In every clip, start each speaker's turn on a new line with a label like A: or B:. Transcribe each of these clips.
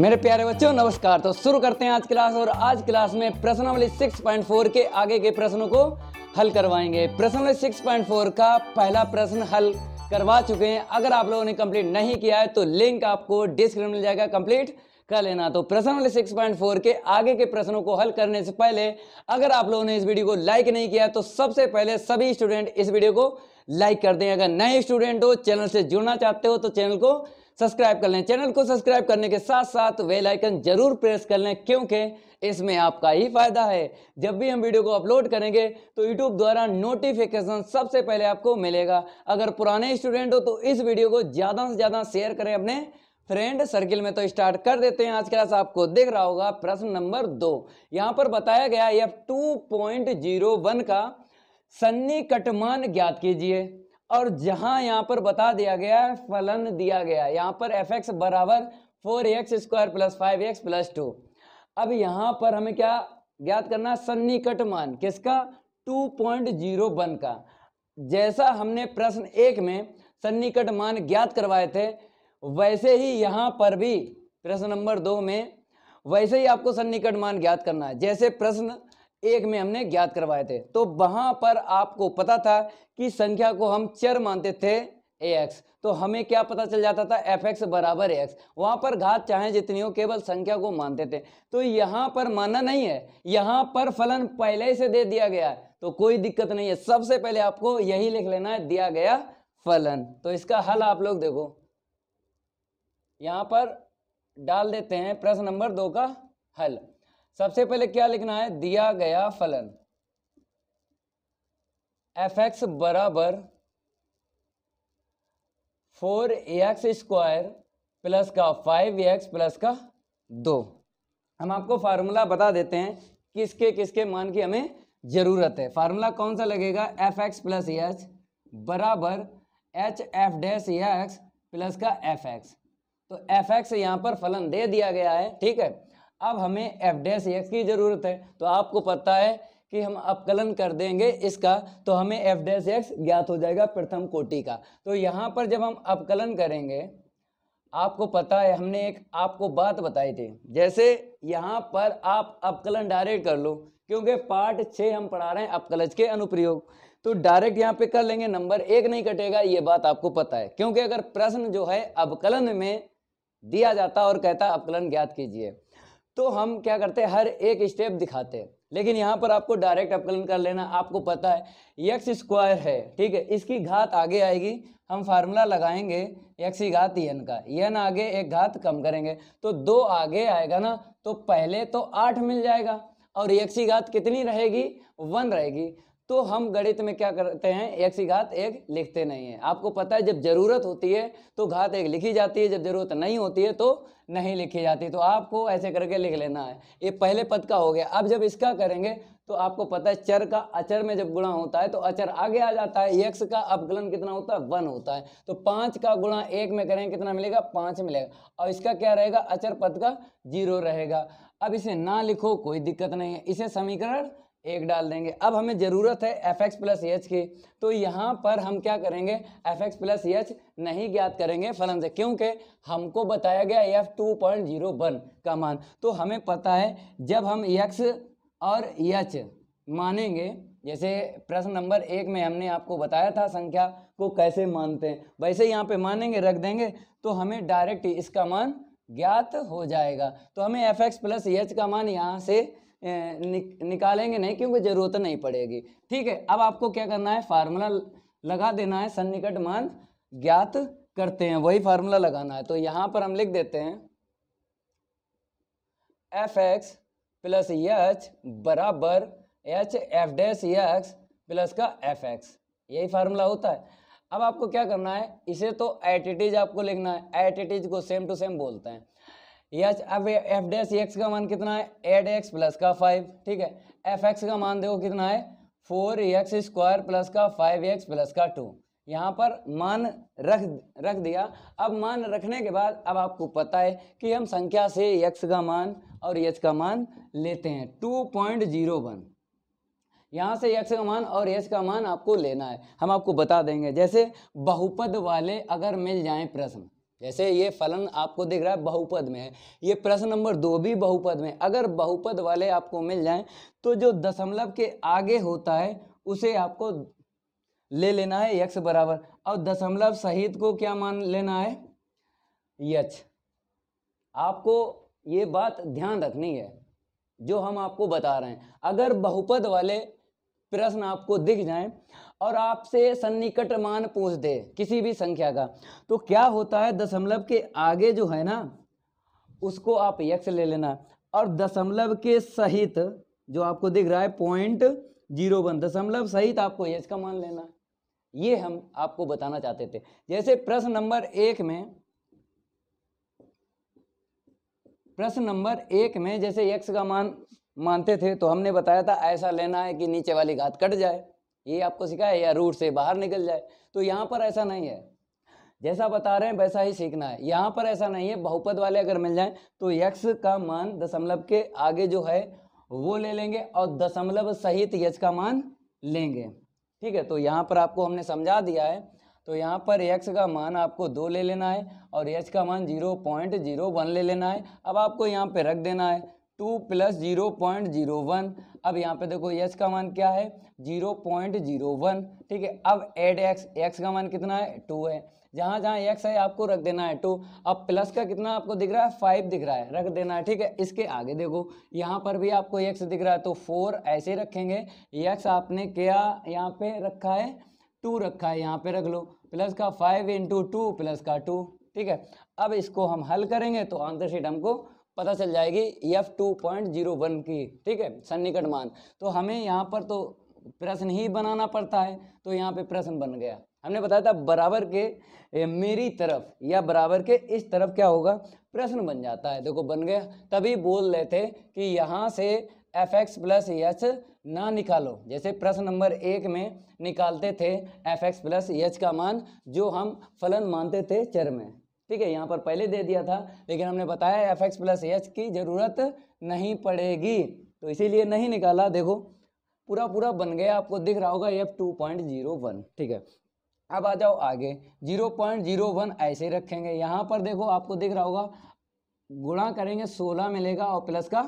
A: मेरे प्यारे बच्चों नमस्कार तो शुरू करते हैं आज क्लास और आज क्लास में प्रश्नावली 6.4 के आगे के प्रश्नों को हल करवाएंगे प्रश्नावली 6.4 का पहला प्रश्न हल करवा चुके हैं अगर आप लोगों ने कंप्लीट नहीं किया है तो लिंक आपको डिस्क्रिप्शन मिल जाएगा कंप्लीट कर लेना तो प्रश्न वाले सिक्स पॉइंट फोर के आगे के प्रश्नों को हल करने से पहले अगर आप लोगों ने इस वीडियो को लाइक नहीं किया तो सबसे पहले सभी स्टूडेंट इस वीडियो को लाइक कर दें अगर नए स्टूडेंट हो चैनल से जुड़ना चाहते हो तो चैनल को सब्सक्राइब कर लें चैनल को सब्सक्राइब करने के साथ साथ वेल आइकन जरूर प्रेस कर लें क्योंकि इसमें आपका ही फायदा है जब भी हम वीडियो को अपलोड करेंगे तो यूट्यूब द्वारा नोटिफिकेशन सबसे पहले आपको मिलेगा अगर पुराने स्टूडेंट हो तो इस वीडियो को ज़्यादा से ज़्यादा शेयर करें अपने फ्रेंड सर्किल में तो स्टार्ट कर देते हैं आज क्लास आपको देख रहा होगा प्रश्न नंबर दो यहाँ पर बताया गया F two point zero one का सन्नी कटमान ज्ञात कीजिए और जहां यहाँ पर बता दिया गया है फलन दिया गया है यहाँ पर एफ एक्स बराबर four X square plus five X plus two अब यहाँ पर हमें क्या ज्ञात करना है सन्निकट मान किसका टू पॉइंट जीरो वन का जैसा हमने प्रश्न एक में सन्निकट मान ज्ञात करवाए थे वैसे ही यहाँ पर भी प्रश्न नंबर दो में वैसे ही आपको सन्निकट मान ज्ञात करना है जैसे प्रश्न एक में हमने ज्ञात करवाए थे तो वहां पर आपको पता था कि संख्या को हम चर मानते थे ए एक्स तो हमें क्या पता चल जाता था एफ एक्स बराबर ए एक्स वहां पर घात चाहे जितनी हो केवल संख्या को मानते थे तो यहां पर मानना नहीं है यहां पर फलन पहले से दे दिया गया है तो कोई दिक्कत नहीं है सबसे पहले आपको यही लिख लेना है दिया गया फलन तो इसका हल आप लोग देखो यहां पर डाल देते हैं प्रश्न नंबर दो का हल सबसे पहले क्या लिखना है दिया गया फलन एफ एक्स बराबर four A X square plus का फाइव ए एक्स प्लस का दो हम आपको फार्मूला बता देते हैं किसके किसके मान की हमें ज़रूरत है फार्मूला कौन सा लगेगा एफ एक्स प्लस एच बराबर H F dash X plus का एफ एक्स तो एफ एक्स यहाँ पर फलन दे दिया गया है ठीक है अब हमें एफ डैश एक्स की ज़रूरत है तो आपको पता है कि हम अपकलन कर देंगे इसका तो हमें एफ डैश एक्स ज्ञात हो जाएगा प्रथम कोटि का तो यहाँ पर जब हम अपकलन करेंगे आपको पता है हमने एक आपको बात बताई थी जैसे यहाँ पर आप अपकलन डायरेक्ट कर लो क्योंकि पार्ट छः हम पढ़ा रहे हैं अपकलज के अनुप्रयोग तो डायरेक्ट यहाँ पे कर लेंगे नंबर एक नहीं कटेगा ये बात आपको पता है क्योंकि अगर प्रश्न जो है अवकलन में दिया जाता और कहता अवकलन ज्ञात कीजिए तो हम क्या करते हैं हर एक स्टेप दिखाते हैं लेकिन यहाँ पर आपको डायरेक्ट अपकलन कर लेना आपको पता है एक स्क्वायर है ठीक है इसकी घात आगे आएगी हम फार्मूला लगाएंगे एक घात एन का एन आगे एक घात कम करेंगे तो दो आगे आएगा ना तो पहले तो आठ मिल जाएगा और एक घात कितनी रहेगी वन रहेगी तो हम गणित में क्या करते हैं एक सी घात एक लिखते नहीं है आपको पता है जब जरूरत होती है तो घात एक लिखी जाती है जब जरूरत नहीं होती है तो नहीं लिखी जाती तो आपको ऐसे करके लिख लेना है ये पहले पद का हो गया अब जब इसका करेंगे तो आपको पता है चर का अचर में जब गुणा होता है तो अचर आगे आ जाता है एक का अपगलन कितना होता है वन होता है तो पाँच का गुणा एक में करें कितना मिलेगा पाँच मिलेगा और इसका क्या रहेगा अचर पद का जीरो रहेगा अब इसे ना लिखो कोई दिक्कत नहीं है इसे समीकरण एक डाल देंगे अब हमें ज़रूरत है एफ एक्स प्लस एच की तो यहाँ पर हम क्या करेंगे एफ एक्स प्लस एच नहीं ज्ञात करेंगे फलन से क्योंकि हमको बताया गया F two point zero one का मान तो हमें पता है जब हम एक्स और एच मानेंगे जैसे प्रश्न नंबर एक में हमने आपको बताया था संख्या को कैसे मानते हैं वैसे यहाँ पे मानेंगे रख देंगे तो हमें डायरेक्ट इसका मान ज्ञात हो जाएगा तो हमें एफ एक्स प्लस एच का मान यहाँ से निकालेंगे नहीं क्योंकि ज़रूरत नहीं पड़ेगी ठीक है अब आपको क्या करना है फार्मूला लगा देना है सन्निकट मान ज्ञात करते हैं वही फार्मूला लगाना है तो यहाँ पर हम लिख देते हैं एफ एक्स प्लस एच बराबर H F dash X plus का एफ एक्स यही फार्मूला होता है अब आपको क्या करना है इसे तो एटीटीज आपको लिखना है एटीटीज को सेम टू सेम बोलते हैं यस अब एफ डैश एक्स का मान कितना है एड एक्स प्लस का फाइव ठीक है एफ एक्स का मान देखो कितना है फोर एक्स स्क्वायर प्लस का फाइव एक्स प्लस का टू यहाँ पर मान रख रख दिया अब मान रखने के बाद अब आपको पता है कि हम संख्या से एक्स का मान और एच का मान लेते हैं टू पॉइंट जीरो वन यहाँ से एक्स का मान और एच का मान आपको लेना है हम आपको बता देंगे जैसे बहुपद वाले अगर मिल जाए प्रश्न जैसे ये फलन आपको दिख रहा है बहुपद में है ये प्रश्न नंबर दो भी बहुपद में अगर बहुपद वाले आपको मिल जाए तो जो दशमलव के आगे होता है उसे आपको ले लेना है यक्ष बराबर और दशमलव सहित को क्या मान लेना है यक्ष आपको ये बात ध्यान रखनी है जो हम आपको बता रहे हैं अगर बहुपद वाले प्रश्न आपको दिख जाएं और आपसे सन्निकट मान पूछ दे किसी भी संख्या का तो क्या होता है दशमलव के आगे जो है ना उसको आप यक्ष ले लेना और दशमलव के सहित जो आपको दिख रहा है पॉइंट जीरो वन दशमलव सहित आपको यक्ष का मान लेना ये हम आपको बताना चाहते थे जैसे प्रश्न नंबर एक में प्रश्न नंबर एक में जैसे यक्ष का मान मानते थे तो हमने बताया था ऐसा लेना है कि नीचे वाली घात कट जाए ये आपको सिखाए या रूट से बाहर निकल जाए तो यहाँ पर ऐसा नहीं है जैसा बता रहे हैं वैसा ही सीखना है यहाँ पर ऐसा नहीं है बहुपद वाले अगर मिल जाए तो यक्ष का मान दशमलव के आगे जो है वो ले लेंगे और दशमलव सहित यक्ष का मान लेंगे ठीक है तो यहाँ पर आपको हमने समझा दिया है तो यहाँ पर यक्ष का मान आपको दो ले लेना है और यक्ष का मान जीरो पॉइंट जीरो वन ले लेना है अब आपको यहाँ पे रख देना है two plus zero point zero one अब यहाँ पे देखो यस का मान क्या है जीरो पॉइंट जीरो वन ठीक है अब एड एक्स एक्स का मान कितना है टू है जहाँ जहाँ एक्स है आपको रख देना है टू अब प्लस का कितना आपको दिख रहा है फाइव दिख रहा है रख देना है ठीक है इसके आगे देखो यहाँ पर भी आपको एक्स दिख रहा है तो फोर ऐसे रखेंगे एक्स आपने क्या यहाँ पे रखा है टू रखा है यहाँ पे रख लो प्लस का फाइव इंटू टू प्लस का टू ठीक है अब इसको हम हल करेंगे तो आंसर शीट हमको पता चल जाएगी F two point zero one की ठीक है सन्निकट मान तो हमें यहाँ पर तो प्रश्न ही बनाना पड़ता है तो यहाँ पे प्रश्न बन गया हमने बताया था बराबर के मेरी तरफ या बराबर के इस तरफ क्या होगा प्रश्न बन जाता है देखो बन गया तभी बोल रहे थे कि यहाँ से एफ एक्स प्लस एच ना निकालो जैसे प्रश्न नंबर एक में निकालते थे एफ एक्स प्लस एच का मान जो हम फलन मानते थे चर में ठीक है यहाँ पर पहले दे दिया था लेकिन हमने बताया एफ एक्स प्लस एच की ज़रूरत नहीं पड़ेगी तो इसीलिए नहीं निकाला देखो पूरा पूरा बन गया आपको दिख रहा होगा F two point zero one ठीक है अब आ जाओ आगे जीरो पॉइंट जीरो वन ऐसे रखेंगे यहाँ पर देखो आपको दिख रहा होगा गुणा करेंगे सोलह मिलेगा और प्लस का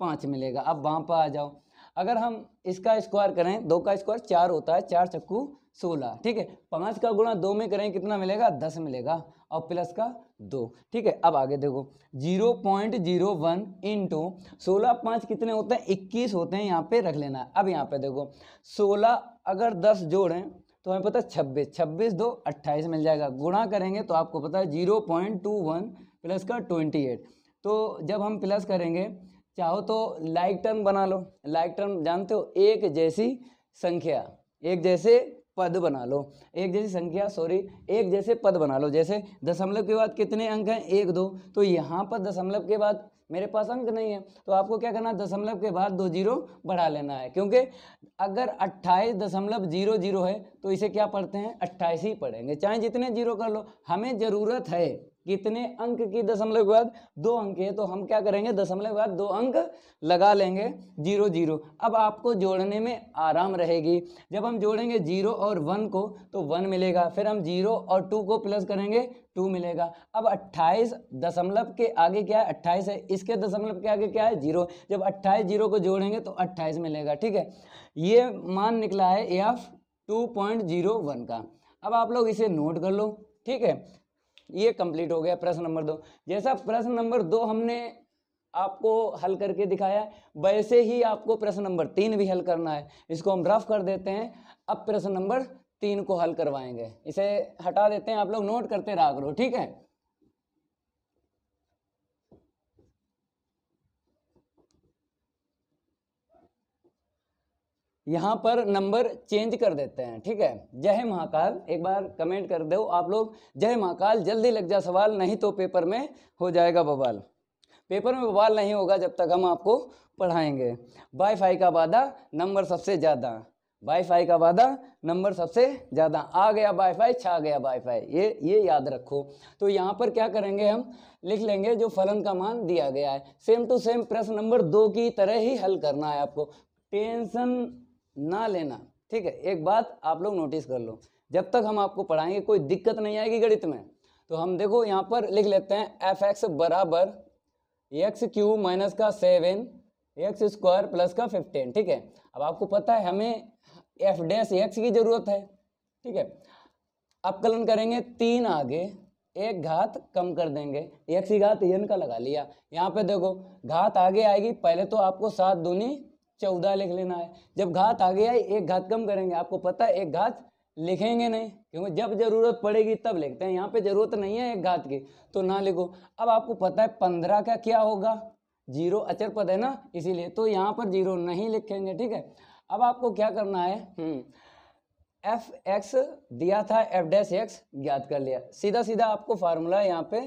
A: पाँच मिलेगा अब वहाँ पर आ जाओ अगर हम इसका स्क्वायर करें दो का स्क्वायर चार होता है चार चक्कू सोलह ठीक है पाँच का गुणा दो में करें कितना मिलेगा दस मिलेगा और प्लस का दो ठीक है अब आगे देखो zero point zero one into सोलह पाँच कितने होते हैं इक्कीस होते हैं यहाँ पे रख लेना है अब यहाँ पे देखो सोलह अगर दस जोड़ें तो हमें पता है छब्बीस छब्बीस दो अट्ठाईस मिल जाएगा गुणा करेंगे तो आपको पता है zero point two one plus का ट्वेंटी एट तो जब हम प्लस करेंगे चाहो तो लाइक टर्म बना लो लाइक टर्म जानते हो एक जैसी संख्या एक जैसे पद बना लो एक जैसी संख्या सॉरी एक जैसे पद बना लो जैसे दशमलव के बाद कितने अंक हैं एक दो तो यहाँ पर दशमलव के बाद मेरे पास अंक नहीं है तो आपको क्या करना दशमलव के बाद दो जीरो बढ़ा लेना है क्योंकि अगर अट्ठाईस दशमलव जीरो जीरो है तो इसे क्या पढ़ते हैं अट्ठाईस ही पढ़ेंगे चाहे जितने जीरो कर लो हमें ज़रूरत है कितने अंक की दशमलव के बाद दो अंक है तो हम क्या करेंगे दशमलव के बाद दो अंक लगा लेंगे जीरो जीरो अब आपको जोड़ने में आराम रहेगी जब हम जोड़ेंगे जीरो और वन को तो वन मिलेगा फिर हम जीरो और टू को प्लस करेंगे टू मिलेगा अब अट्ठाईस दशमलव के आगे क्या है अट्ठाईस है इसके दशमलव के आगे क्या है जीरो जब अट्ठाईस जीरो को जोड़ेंगे तो अट्ठाईस मिलेगा ठीक है ये मान निकला है F two point zero one का अब आप लोग इसे नोट कर लो ठीक है ये कंप्लीट हो गया प्रश्न नंबर दो जैसा प्रश्न नंबर दो हमने आपको हल करके दिखाया वैसे ही आपको प्रश्न नंबर तीन भी हल करना है इसको हम रफ कर देते हैं अब प्रश्न नंबर तीन को हल करवाएंगे इसे हटा देते हैं आप लोग नोट करते रहा करो ठीक है यहाँ पर नंबर चेंज कर देते हैं ठीक है जय महाकाल एक बार कमेंट कर दो आप लोग जय महाकाल जल्दी लग जा सवाल नहीं तो पेपर में हो जाएगा बवाल पेपर में बवाल नहीं होगा जब तक हम आपको पढ़ाएंगे वाईफाई का वादा नंबर सबसे ज़्यादा वाईफाई का वादा नंबर सबसे ज़्यादा आ गया वाईफाई छा गया वाईफाई ये ये याद रखो तो यहाँ पर क्या करेंगे हम लिख लेंगे जो फलन का मान दिया गया है सेम टू सेम प्रश्न नंबर दो की तरह ही हल करना है आपको टेंशन ना लेना ठीक है एक बात आप लोग नोटिस कर लो जब तक हम आपको पढ़ाएंगे कोई दिक्कत नहीं आएगी गणित में तो हम देखो यहाँ पर लिख लेते हैं एफ एक्स बराबर एक्स क्यू माइनस का सेवन एक्स स्क्वायर प्लस का फिफ्टीन ठीक है अब आपको पता है हमें एफ डैश एक्स की ज़रूरत है ठीक है अपकलन करेंगे तीन आगे एक घात कम कर देंगे एक सी घात एन का लगा लिया यहाँ पे देखो घात आगे आएगी पहले तो आपको सात दूनी चौदह लिख लेना है जब घात गया है एक घात कम करेंगे आपको पता है एक घात लिखेंगे नहीं क्योंकि जब ज़रूरत पड़ेगी तब लिखते हैं यहाँ पे ज़रूरत नहीं है एक घात की तो ना लिखो अब आपको पता है पंद्रह का क्या होगा जीरो अचर पद है ना इसीलिए तो यहाँ पर जीरो नहीं लिखेंगे ठीक है अब आपको क्या करना है हम्म, एफ एक्स दिया था एफ डैश एक्स ज्ञात कर लिया सीधा सीधा आपको फार्मूला यहाँ पे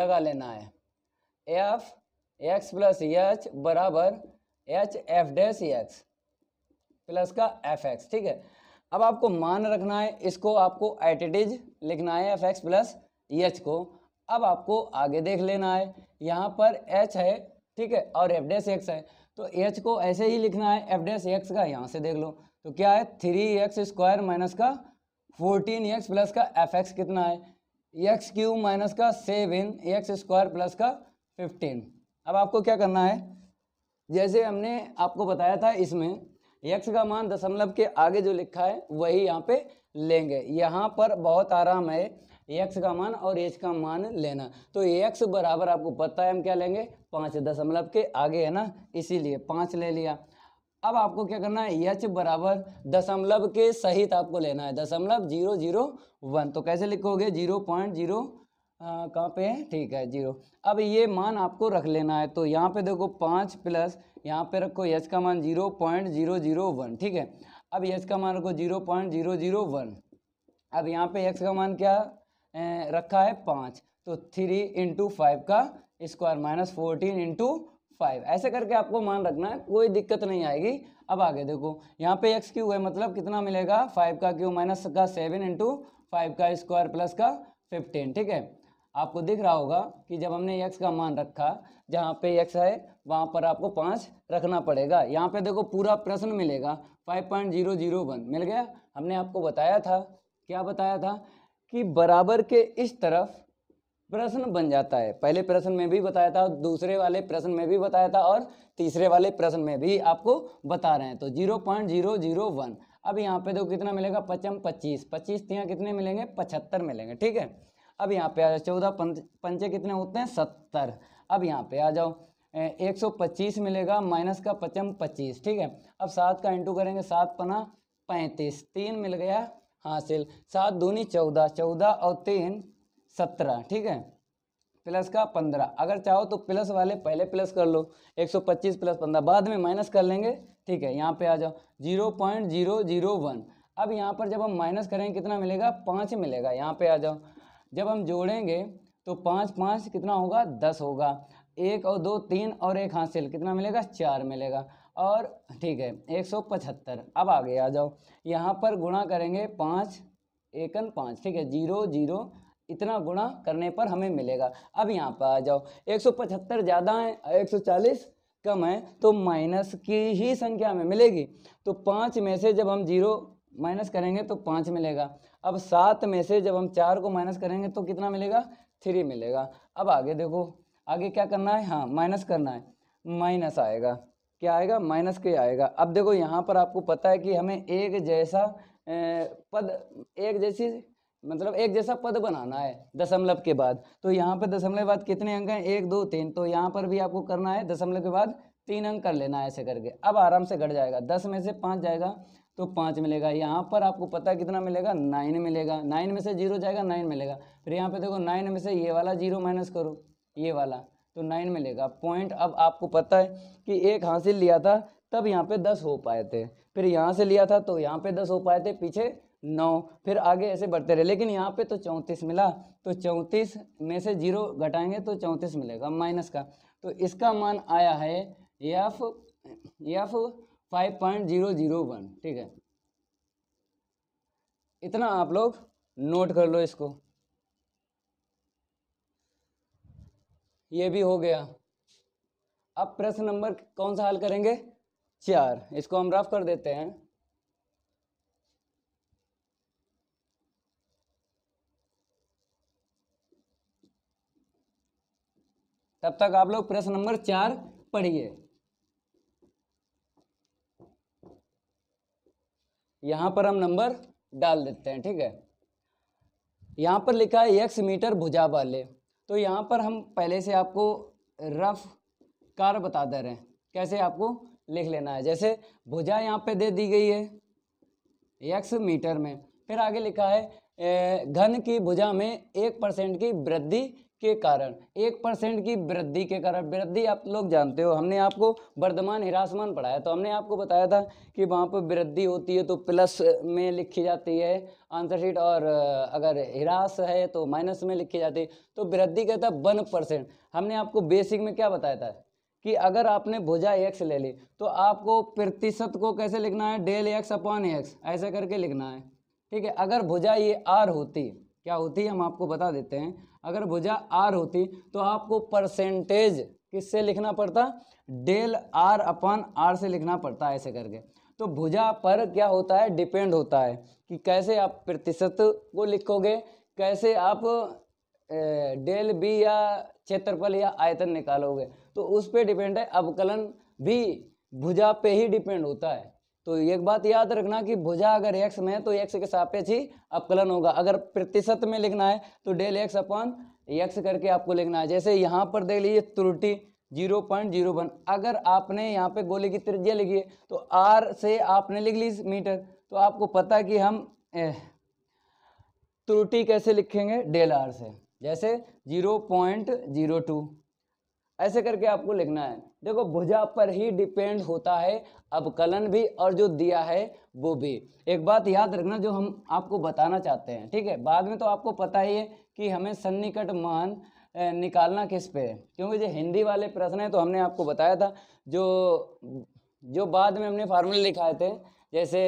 A: लगा लेना है एफ एक्स प्लस एच बराबर H F dash X plus का एफ एक्स ठीक है अब आपको मान रखना है इसको आपको एट इज लिखना है एफ एक्स प्लस एच को अब आपको आगे देख लेना है यहाँ पर एच है ठीक है और एफ डैश एक्स है तो एच को ऐसे ही लिखना है एफ डैश एक्स का यहाँ से देख लो तो क्या है थ्री एक्स स्क्वायर माइनस का फोर्टीन एक्स प्लस का एफ एक्स कितना है एक्स क्यू माइनस का सेवन एक्स स्क्वायर प्लस का फिफ्टीन अब आपको क्या करना है जैसे हमने आपको बताया था इसमें यक्ष का मान दशमलव के आगे जो लिखा है वही यहाँ पे लेंगे यहाँ पर बहुत आराम है यक्ष का मान और एच का मान लेना तो यक्ष बराबर आपको पता है हम क्या लेंगे पाँच दशमलव के आगे है ना इसीलिए पाँच ले लिया अब आपको क्या करना है यच बराबर दशमलव के सहित आपको लेना है दशमलव जीरो जीरो वन तो कैसे लिखोगे जीरो पॉइंट जीरो कहाँ पे है ठीक है जीरो अब ये मान आपको रख लेना है तो यहाँ पे देखो पाँच प्लस यहाँ पे रखो यच का मान zero point zero zero one ठीक है अब यच का मान रखो zero point zero zero one अब यहाँ पे यक्स का मान क्या ए, रखा है पाँच तो थ्री इंटू फाइव का square minus fourteen into five ऐसे करके आपको मान रखना है कोई दिक्कत नहीं आएगी अब आगे देखो यहाँ पे एक्स क्यू है मतलब कितना मिलेगा फाइव का क्यू माइनस का सेवन इंटू फाइव का स्क्वायर प्लस का फिफ्टीन ठीक है आपको दिख रहा होगा कि जब हमने x का मान रखा जहाँ पे x है वहाँ पर आपको पाँच रखना पड़ेगा यहाँ पे देखो पूरा प्रश्न मिलेगा five point zero zero one मिल गया हमने आपको बताया था क्या बताया था कि बराबर के इस तरफ प्रश्न बन जाता है पहले प्रश्न में भी बताया था दूसरे वाले प्रश्न में भी बताया था और तीसरे वाले प्रश्न में भी आपको बता रहे हैं तो zero point zero zero one अब यहाँ पे देखो कितना मिलेगा पचम पच्चीस पच्चीस यहाँ कितने मिलेंगे पचहत्तर मिलेंगे ठीक है अब यहाँ पे आ जाओ चौदह पंचे कितने होते हैं सत्तर अब यहाँ पे आ जाओ एक सौ पच्चीस मिलेगा माइनस का पचम पच्चीस ठीक है अब सात का इंटू करेंगे सात पना पैंतीस तीन मिल गया हासिल सात दूनी चौदह चौदह और तीन सत्रह ठीक है प्लस का पंद्रह अगर चाहो तो प्लस वाले पहले प्लस कर लो एक सौ पच्चीस प्लस पंद्रह बाद में माइनस कर लेंगे ठीक है यहाँ पे आ जाओ zero point zero zero one अब यहाँ पर जब हम माइनस करेंगे कितना मिलेगा पाँच मिलेगा यहाँ पे आ जाओ जब हम जोड़ेंगे तो पाँच पाँच कितना होगा दस होगा एक और दो तीन और एक हासिल कितना मिलेगा चार मिलेगा और ठीक है एक सौ पचहत्तर अब आगे आ जाओ यहाँ पर गुणा करेंगे पाँच एकन पाँच ठीक है जीरो जीरो इतना गुणा करने पर हमें मिलेगा अब यहाँ पर आ जाओ एक सौ पचहत्तर ज़्यादा है एक सौ चालीस कम है तो माइनस की ही संख्या में मिलेगी तो पाँच में से जब हम जीरो माइनस करेंगे तो पाँच मिलेगा अब सात में से जब हम चार को माइनस करेंगे तो कितना मिलेगा थ्री मिलेगा अब आगे देखो आगे क्या करना है हाँ माइनस करना है माइनस आएगा क्या आएगा माइनस के आएगा अब देखो यहाँ पर आपको पता है कि हमें एक जैसा पद एक जैसी मतलब एक जैसा पद बनाना है दशमलव के बाद तो यहाँ पर दशमलव के बाद कितने अंक हैं एक दो तीन तो यहाँ पर भी आपको करना है दशमलव के बाद तीन अंक कर लेना है ऐसे करके अब आराम से घट जाएगा दस में से पाँच जाएगा तो पाँच मिलेगा यहाँ पर आपको पता कितना मिलेगा नाइन मिलेगा नाइन में से जीरो जाएगा नाइन मिलेगा फिर यहाँ पे देखो नाइन में से ये वाला जीरो माइनस करो ये वाला तो नाइन मिलेगा पॉइंट अब आपको पता है कि एक हासिल लिया था तब यहाँ पे दस हो पाए थे फिर यहाँ से लिया था तो यहाँ पे दस हो पाए थे पीछे नौ फिर आगे ऐसे बढ़ते रहे लेकिन यहाँ पे तो चौंतीस मिला तो चौंतीस में से जीरो घटाएंगे तो चौंतीस मिलेगा माइनस का तो इसका मान आया है F F five point zero zero one ठीक है इतना आप लोग नोट कर लो इसको ये भी हो गया अब प्रश्न नंबर कौन सा हल करेंगे चार इसको हम रफ कर देते हैं तब तक आप लोग प्रश्न नंबर चार पढ़िए यहाँ पर हम नंबर डाल देते हैं ठीक है यहाँ पर लिखा है एक्स मीटर भुजा वाले तो यहाँ पर हम पहले से आपको रफ कार बता दे रहे हैं कैसे आपको लिख लेना है जैसे भुजा यहाँ पे दे दी गई है यक्स मीटर में फिर आगे लिखा है घन की भुजा में एक परसेंट की वृद्धि के कारण एक परसेंट की वृद्धि के कारण वृद्धि आप लोग जानते हो हमने आपको वर्धमान हिरासमान पढ़ाया तो हमने आपको बताया था कि वहाँ पर वृद्धि होती है तो प्लस में लिखी जाती है आंसर शीट और अगर हिरास है तो माइनस में लिखी जाती है तो वृद्धि कहता है वन परसेंट हमने आपको बेसिक में क्या बताया था कि अगर आपने भुजा एक्स ले ली तो आपको प्रतिशत को कैसे लिखना है डेल एक्स अपॉन एक्स ऐसे करके लिखना है ठीक है अगर भुजा ये आर होती क्या होती है हम आपको बता देते हैं अगर भुजा आर होती तो आपको परसेंटेज किससे लिखना पड़ता डेल आर अपन आर से लिखना पड़ता है ऐसे करके तो भुजा पर क्या होता है डिपेंड होता है कि कैसे आप प्रतिशत को लिखोगे कैसे आप डेल बी या क्षेत्रफल या आयतन निकालोगे तो उस पर डिपेंड है अवकलन भी भुजा पे ही डिपेंड होता है तो एक बात याद रखना कि भुजा अगर एक्स में है तो एक्स के सापेक्ष ही अपकलन होगा अगर प्रतिशत में लिखना है तो डेल एक्स अपन एक्स करके आपको लिखना है जैसे यहाँ पर देख लीजिए त्रुटि जीरो पॉइंट जीरो वन अगर आपने यहाँ पे गोले की त्रिज्या लिखी है तो आर से आपने लिख ली मीटर तो आपको पता कि हम त्रुटि कैसे लिखेंगे डेल आर से जैसे जीरो पॉइंट जीरो टू ऐसे करके आपको लिखना है देखो भुजा पर ही डिपेंड होता है अवकलन भी और जो दिया है वो भी एक बात याद रखना जो हम आपको बताना चाहते हैं ठीक है बाद में तो आपको पता ही है कि हमें सन्निकट मान निकालना किस पे है क्योंकि जो हिंदी वाले प्रश्न है तो हमने आपको बताया था जो जो बाद में हमने फार्मूले लिखाए थे जैसे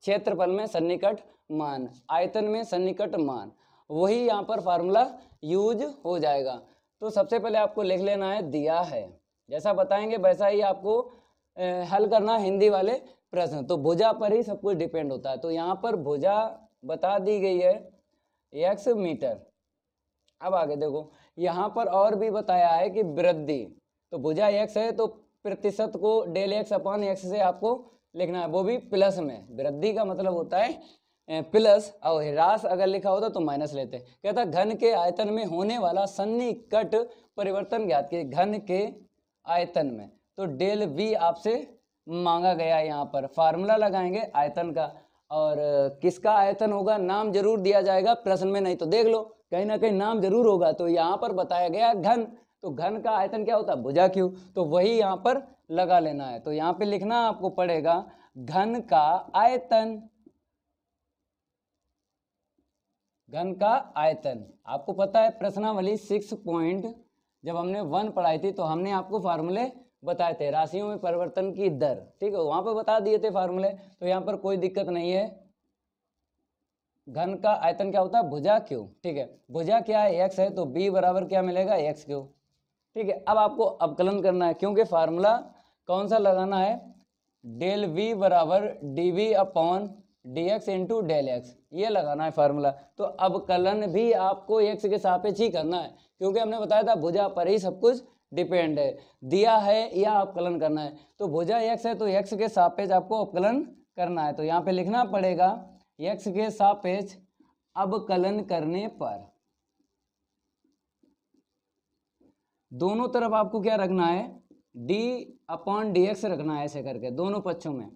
A: क्षेत्रफल में सन्निकट मान आयतन में सन्निकट मान वही यहाँ पर फार्मूला यूज हो जाएगा तो सबसे पहले आपको लिख लेना है दिया है जैसा बताएंगे वैसा ही आपको हल करना हिंदी वाले प्रश्न तो भुजा पर ही सब कुछ डिपेंड होता है तो यहाँ पर भुजा बता दी गई है एक्स मीटर अब आगे देखो यहाँ पर और भी बताया है कि वृद्धि तो भुजा एक्स है तो प्रतिशत को डेल एक्स अपॉन एक्स से आपको लिखना है वो भी प्लस में वृद्धि का मतलब होता है प्लस और ह्रास अगर लिखा होता तो माइनस लेते कहता घन के आयतन में होने वाला सन्निकट परिवर्तन ज्ञात किए घन के आयतन में तो डेल वी आपसे मांगा गया यहाँ पर फार्मूला लगाएंगे आयतन का और किसका आयतन होगा नाम जरूर दिया जाएगा प्रश्न में नहीं तो देख लो कहीं ना कहीं नाम जरूर होगा तो यहाँ पर बताया गया घन तो घन का आयतन क्या होता है भुजा क्यू तो वही यहाँ पर लगा लेना है तो यहाँ पे लिखना आपको पड़ेगा घन का आयतन घन का आयतन आपको पता है प्रश्नावली सिक्स पॉइंट जब हमने वन पढ़ाई थी तो हमने आपको फार्मूले बताए थे राशियों में परिवर्तन की दर ठीक है वहां पर बता दिए थे फार्मूले तो यहाँ पर कोई दिक्कत नहीं है घन का आयतन क्या होता है भुजा क्यू ठीक है भुजा क्या है एक्स है तो बी बराबर क्या मिलेगा एक्स क्यू ठीक है अब आपको अवकलन करना है क्योंकि फार्मूला कौन सा लगाना है डेल वी बराबर D V upon D X into del X ये लगाना है फार्मूला तो अब कलन भी आपको एक्स के सापेक्ष ही करना है क्योंकि हमने बताया था भुजा पर ही सब कुछ डिपेंड है दिया है या अवकलन करना है तो भुजा एक्स है तो एक्स के सापेक्ष आपको अवकलन करना है तो यहाँ पे लिखना पड़ेगा एक्स के सापेक्ष अवकलन करने पर दोनों तरफ आपको क्या रखना है डी अपॉन डी एक्स रखना है ऐसे करके दोनों पक्षों में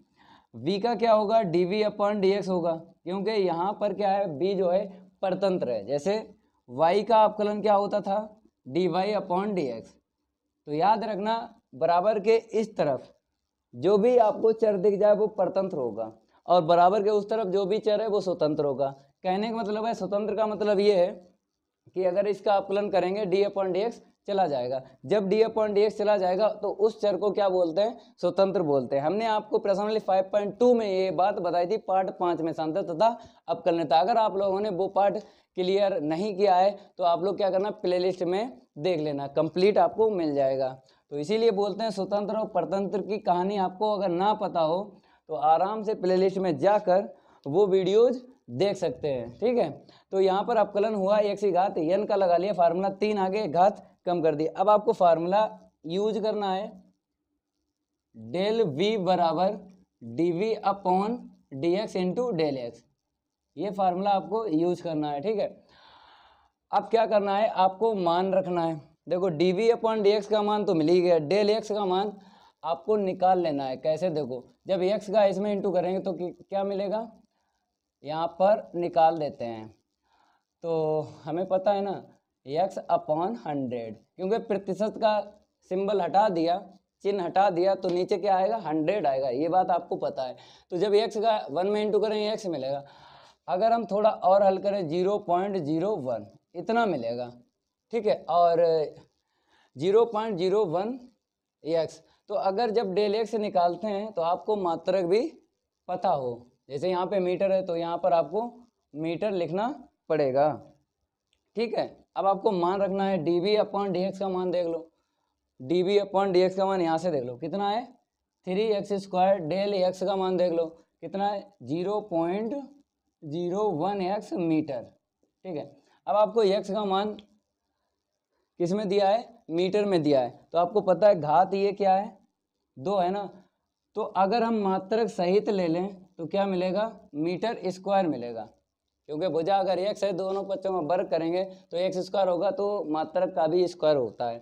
A: v का क्या होगा D V upon D X होगा क्योंकि यहाँ पर क्या है b जो है परतंत्र है जैसे y का अपकलन क्या होता था D Y upon D X तो याद रखना बराबर के इस तरफ जो भी आपको चर दिख जाए वो परतंत्र होगा और बराबर के उस तरफ जो भी चर है वो स्वतंत्र होगा कहने का मतलब है स्वतंत्र का मतलब ये है कि अगर इसका अपकलन करेंगे डी अपॉन डी एक्स चला जाएगा जब डी अपॉइंट डी चला जाएगा तो उस चर को क्या बोलते हैं स्वतंत्र बोलते हैं हमने आपको पर्सनली 5.2 में ये बात बताई थी पार्ट पाँच में सांतः तथा था अगर आप लोगों ने वो पार्ट क्लियर नहीं किया है तो आप लोग क्या करना प्लेलिस्ट में देख लेना कंप्लीट आपको मिल जाएगा तो इसीलिए बोलते हैं स्वतंत्र और परतंत्र की कहानी आपको अगर ना पता हो तो आराम से प्ले में जाकर वो वीडियोज देख सकते हैं ठीक है तो यहाँ पर अपकलन हुआ एक सी घात यन का लगा लिया फार्मूला तीन आगे घात कम कर दिया अब आपको फार्मूला यूज करना है डेल वी बराबर D V upon D X into del X ये फार्मूला आपको यूज करना है ठीक है अब क्या करना है आपको मान रखना है देखो D V upon D X का मान तो मिल ही गया डेल एक्स का मान आपको निकाल लेना है कैसे देखो जब एक्स का इसमें इंटू करेंगे तो क्या मिलेगा यहाँ पर निकाल देते हैं तो हमें पता है ना एक्स अपॉन हंड्रेड क्योंकि प्रतिशत का सिंबल हटा दिया चिन्ह हटा दिया तो नीचे क्या आएगा हंड्रेड आएगा ये बात आपको पता है तो जब एक्स का वन में इंटू करें एक्स मिलेगा अगर हम थोड़ा और हल करें जीरो पॉइंट जीरो वन इतना मिलेगा ठीक है और zero point zero one X तो अगर जब डेल एक्स निकालते हैं तो आपको मात्रक भी पता हो जैसे यहाँ पे मीटर है तो यहाँ पर आपको मीटर लिखना पड़ेगा ठीक है अब आपको मान रखना है D B upon D X का मान देख लो D B upon D X का मान यहाँ से देख लो कितना है three X square del X का मान देख लो कितना है zero point zero one X metre ठीक है अब आपको एक्स का मान किस में दिया है मीटर में दिया है तो आपको पता है घात ये क्या है दो है ना तो अगर हम मात्रक सहित ले लें तो क्या मिलेगा मीटर स्क्वायर मिलेगा क्योंकि भुजा अगर एक से दोनों पक्षों में वर्ग करेंगे तो एक्स स्क्वायर होगा तो मात्रक का भी स्क्वायर होता है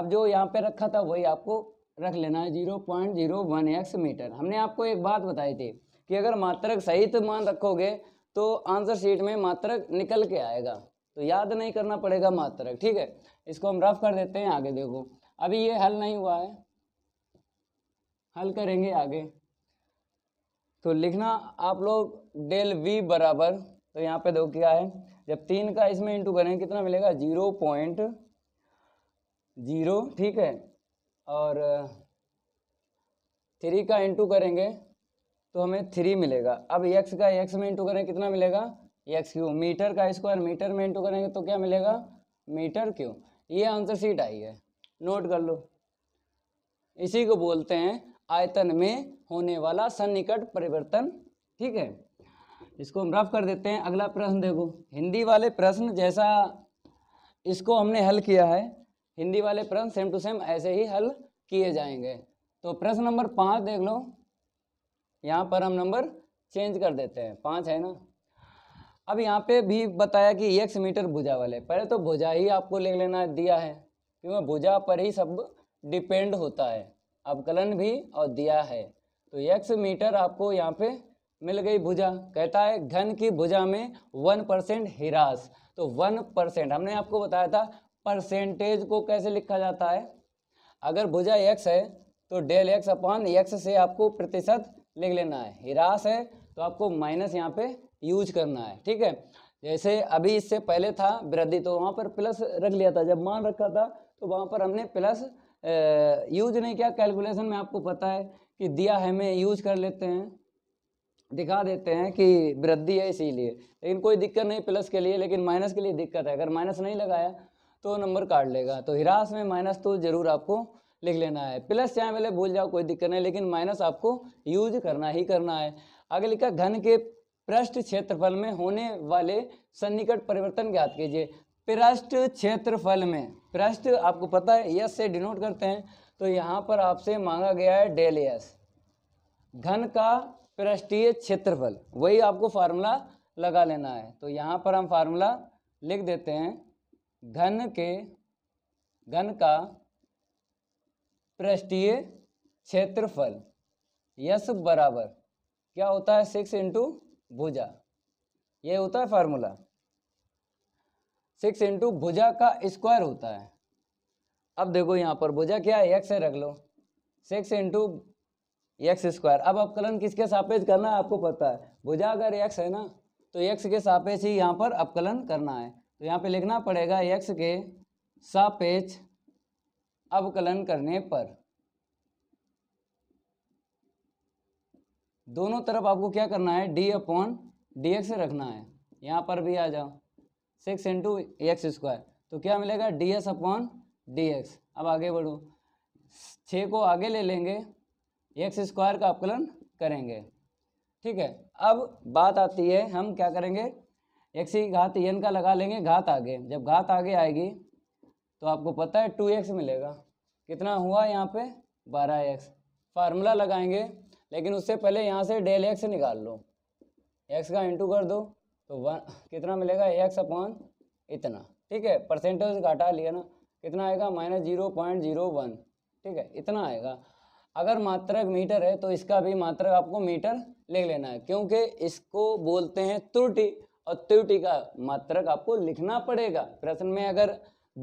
A: अब जो यहाँ पे रखा था वही आपको रख लेना है zero point zero one X metre हमने आपको एक बात बताई थी कि अगर मात्रक सहित मान रखोगे तो आंसर शीट में मात्रक निकल के आएगा तो याद नहीं करना पड़ेगा मात्रक ठीक है इसको हम रफ कर देते हैं आगे देखो अभी ये हल नहीं हुआ है हल करेंगे आगे तो लिखना आप लोग डेल वी बराबर तो यहाँ पे दो क्या है जब तीन का इसमें इंटू करें कितना मिलेगा जीरो पॉइंट जीरो ठीक है और थ्री का इंटू करेंगे तो हमें थ्री मिलेगा अब एक्स का एक्स में इंटू करें कितना मिलेगा एक्स क्यू मीटर का स्क्वायर मीटर में इंटू करेंगे तो क्या मिलेगा मीटर क्यू ये आंसर सीट आई है नोट कर लो इसी को बोलते हैं आयतन में होने वाला सन्निकट परिवर्तन ठीक है इसको हम रफ कर देते हैं अगला प्रश्न देखो हिंदी वाले प्रश्न जैसा इसको हमने हल किया है हिंदी वाले प्रश्न सेम टू सेम ऐसे ही हल किए जाएंगे तो प्रश्न नंबर पाँच देख लो यहाँ पर हम नंबर चेंज कर देते हैं पाँच है ना अब यहाँ पे भी बताया कि एक मीटर भुजा वाले पहले तो भुजा ही आपको ले लेना दिया है क्योंकि भुजा पर ही सब डिपेंड होता है अवकलन भी और दिया है तो यक्स मीटर आपको यहाँ पे मिल गई भुजा कहता है घन की भुजा में वन परसेंट हिरास तो वन परसेंट हमने आपको बताया था परसेंटेज को कैसे लिखा जाता है अगर भुजा एक्स है तो डेल एक्स अपॉन एक्स से आपको प्रतिशत लिख लेना है हिरास है तो आपको माइनस यहाँ पे यूज करना है ठीक है जैसे अभी इससे पहले था वृद्धि तो वहाँ पर प्लस रख लिया था जब मान रखा था तो वहाँ पर हमने प्लस यूज नहीं किया कैलकुलेशन में आपको पता है कि दिया है में यूज कर लेते हैं दिखा देते हैं कि वृद्धि है इसीलिए लेकिन कोई दिक्कत नहीं प्लस के लिए लेकिन माइनस के लिए दिक्कत है अगर माइनस नहीं लगाया तो नंबर काट लेगा तो हिरास में माइनस तो ज़रूर आपको लिख लेना है प्लस चाहे पहले भूल जाओ कोई दिक्कत नहीं लेकिन माइनस आपको यूज करना ही करना है आगे लिखा घन के पृष्ठ क्षेत्रफल में होने वाले सन्निकट परिवर्तन ज्ञात कीजिए पृष्ठ क्षेत्रफल में पृष्ठ आपको पता है यस से डिनोट करते हैं तो यहाँ पर आपसे मांगा गया है डेल यस घन का पृष्ठीय क्षेत्रफल वही आपको फार्मूला लगा लेना है तो यहाँ पर हम फार्मूला लिख देते हैं घन के घन का पृष्ठीय क्षेत्रफल यस बराबर क्या होता है सिक्स इंटू भुजा ये होता है फार्मूला सिक्स इंटू भुजा का स्क्वायर होता है अब देखो यहाँ पर भुजा क्या है एक्स है रख लो सिक्स इंटू एक्स स्क्वायर अब अपकलन किसके सापेक्ष करना है आपको पता है भुजा अगर एक्स है ना तो एक्स के सापेक्ष ही यहाँ पर अपकलन करना है तो यहाँ पे लिखना पड़ेगा एक्स के सापेक्ष अवकलन करने पर दोनों तरफ आपको क्या करना है डी अपॉन डी एक्स रखना है यहाँ पर भी आ जाओ सिक्स इंटू एक्स स्क्वायर तो क्या मिलेगा D S upon D X अब आगे बढ़ो छः को आगे ले लेंगे एक्स स्क्वायर का आकलन करेंगे ठीक है अब बात आती है हम क्या करेंगे एक्स की घात एन का लगा लेंगे घात आगे जब घात आगे आएगी तो आपको पता है टू एक्स मिलेगा कितना हुआ यहाँ पे बारह एक्स फार्मूला लगाएंगे लेकिन उससे पहले यहाँ से डेल एक्स निकाल लो एक्स का इंटू कर दो तो वन कितना मिलेगा एक्स अपॉन इतना ठीक है परसेंटेज घाटा लिया ना कितना आएगा minus zero point zero one ठीक है इतना आएगा अगर मात्रक मीटर है तो इसका भी मात्रक आपको मीटर लिख लेना है क्योंकि इसको बोलते हैं त्रुटि और त्रुटि का मात्रक आपको लिखना पड़ेगा प्रश्न में अगर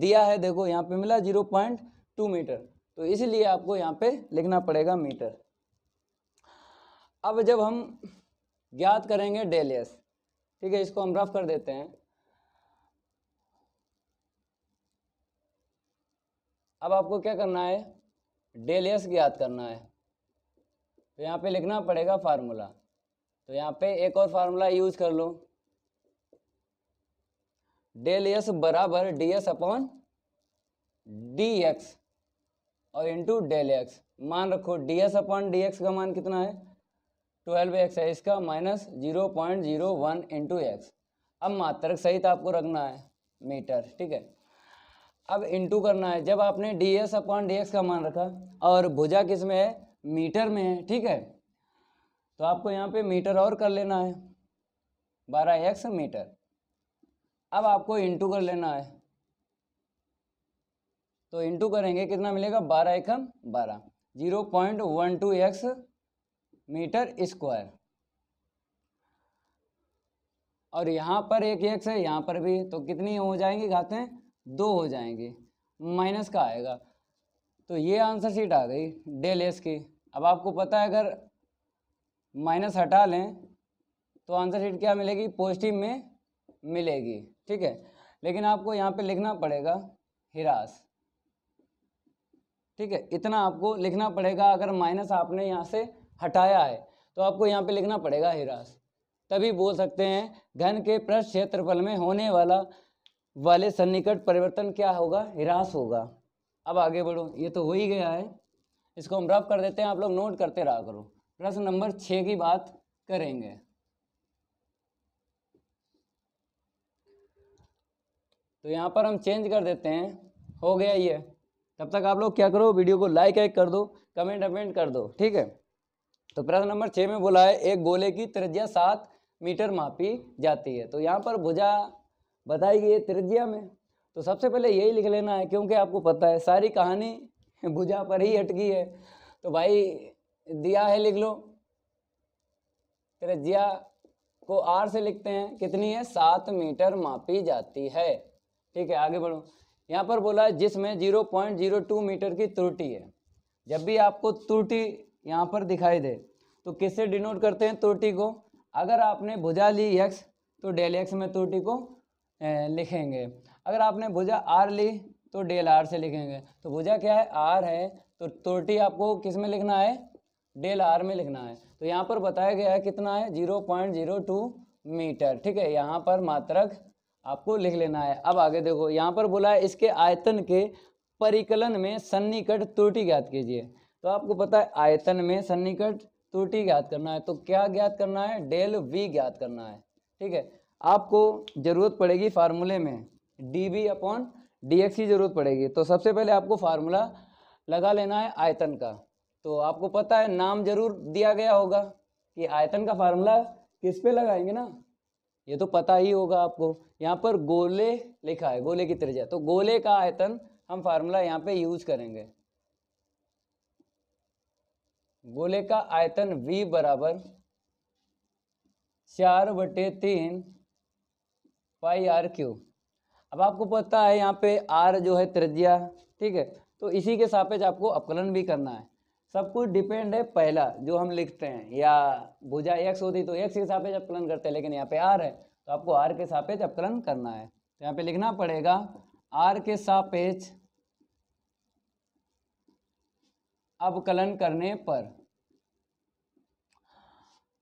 A: दिया है देखो यहाँ पे मिला जीरो पॉइंट टू मीटर तो इसलिए आपको यहाँ पे लिखना पड़ेगा मीटर अब जब हम ज्ञात करेंगे डेलियस ठीक है इसको हम रफ कर देते हैं अब आपको क्या करना है डेल एस ज्ञात करना है तो यहाँ पे लिखना पड़ेगा फार्मूला तो यहाँ पे एक और फार्मूला यूज कर लो डेल एस बराबर D S upon D X और इंटू डेल एक्स मान रखो D S upon D X का मान कितना है ट्वेल्व एक्स है इसका minus zero point zero one into X अब मात्रक सहित आपको रखना है मीटर ठीक है अब इंटू करना है जब आपने D S upon D X का मान रखा और भुजा किस में है मीटर में है ठीक है तो आपको यहाँ पे मीटर और कर लेना है बारह एक्स मीटर अब आपको इंटू कर लेना है तो इंटू करेंगे कितना मिलेगा बारह एकम बारह zero point one two X metre square और यहाँ पर एक एक से यहाँ पर भी तो कितनी हो जाएंगी घातें दो हो जाएंगी माइनस का आएगा तो ये आंसर शीट आ गई डेल एस की अब आपको पता है अगर माइनस हटा लें तो आंसर शीट क्या मिलेगी पॉजिटिव में मिलेगी ठीक है लेकिन आपको यहाँ पे लिखना पड़ेगा हिरास ठीक है इतना आपको लिखना पड़ेगा अगर माइनस आपने यहाँ से हटाया है तो आपको यहाँ पे लिखना पड़ेगा हिरास तभी बोल सकते हैं घन के पृष्ठ क्षेत्रफल में होने वाला वाले सन्निकट परिवर्तन क्या होगा हिरास होगा अब आगे बढ़ो ये तो हो ही गया है इसको हम रफ कर देते हैं आप लोग नोट करते रहा करो प्रश्न नंबर छः की बात करेंगे तो यहाँ पर हम चेंज कर देते हैं हो गया ये तब तक आप लोग क्या करो वीडियो को लाइक वाइक कर दो कमेंट अमेंट कर दो ठीक है तो प्रश्न नंबर छः में बोला है एक गोले की त्रिज्या सात मीटर मापी जाती है तो यहाँ पर भुजा बताई गई है त्रिज्या में तो सबसे पहले यही लिख लेना है क्योंकि आपको पता है सारी कहानी भुजा पर ही अटकी है तो भाई दिया है लिख लो त्रिज्या को आर से लिखते हैं कितनी है सात मीटर मापी जाती है ठीक है आगे बढ़ो यहाँ पर बोला है जिसमें zero point zero two metre की त्रुटि है जब भी आपको त्रुटि यहाँ पर दिखाई दे तो किससे डिनोट करते हैं त्रुटि को अगर आपने भुजा ली एक्स तो डेल एक्स में त्रुटि को लिखेंगे अगर आपने भुजा आर ली तो डेल आर से लिखेंगे तो भुजा क्या है आर है तो त्रुटि आपको किस में लिखना है डेल आर में लिखना है तो यहाँ पर बताया गया है कितना है zero point zero two metre ठीक है यहाँ पर मात्रक आपको लिख लेना है अब आगे देखो यहाँ पर बोला है इसके आयतन के परिकलन में सन्निकट त्रुटि ज्ञात कीजिए तो आपको पता है आयतन में सन्निकट त्रुटि ज्ञात करना है तो क्या ज्ञात करना है डेल वी ज्ञात करना है ठीक है आपको जरूरत पड़ेगी फार्मूले में D B upon D X की जरूरत पड़ेगी तो सबसे पहले आपको फार्मूला लगा लेना है आयतन का तो आपको पता है नाम जरूर दिया गया होगा कि आयतन का फार्मूला किस पे लगाएंगे ना ये तो पता ही होगा आपको यहाँ पर गोले लिखा है गोले की त्रिज्या तो गोले का आयतन हम फार्मूला यहाँ पे यूज करेंगे गोले का आयतन V बराबर चार बटे तीन पाई आर क्यूब अब आपको पता है यहाँ पे R जो है त्रिज्या ठीक है तो इसी के सापेक्ष आपको अपकलन भी करना है सब कुछ डिपेंड है पहला जो हम लिखते हैं या भुजा x होती तो x के सापेक्ष अपकलन करते हैं लेकिन यहाँ पे R है तो आपको R के सापेक्ष अपकलन करना है तो यहाँ पे लिखना पड़ेगा आर के सापेक्ष अवकलन करने पर